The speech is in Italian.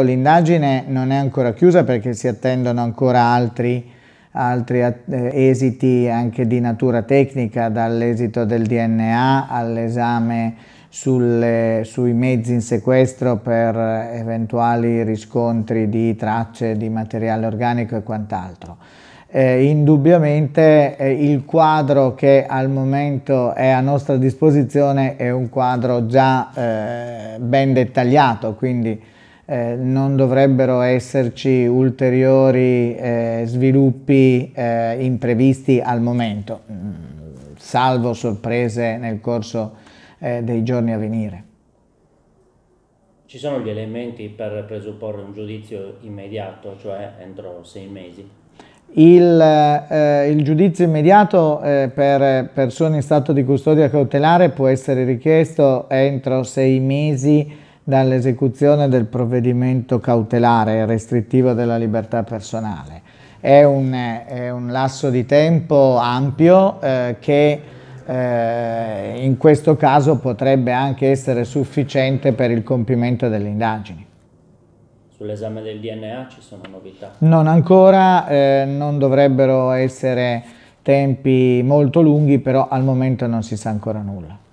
L'indagine non è ancora chiusa perché si attendono ancora altri, altri eh, esiti anche di natura tecnica, dall'esito del DNA all'esame sui mezzi in sequestro per eventuali riscontri di tracce di materiale organico e quant'altro. Eh, indubbiamente eh, il quadro che al momento è a nostra disposizione è un quadro già eh, ben dettagliato, quindi eh, non dovrebbero esserci ulteriori eh, sviluppi eh, imprevisti al momento, mm, salvo sorprese nel corso eh, dei giorni a venire. Ci sono gli elementi per presupporre un giudizio immediato, cioè entro sei mesi? Il, eh, il, giudizio immediato eh, per persone in stato di custodia cautelare può essere richiesto entro sei mesi dall'esecuzione del provvedimento cautelare restrittivo della libertà personale. È un, è un lasso di tempo ampio eh, che eh, in questo caso potrebbe anche essere sufficiente per il compimento delle indagini. Sull'esame del DNA ci sono novità? Non ancora, eh, non dovrebbero essere tempi molto lunghi, però al momento non si sa ancora nulla.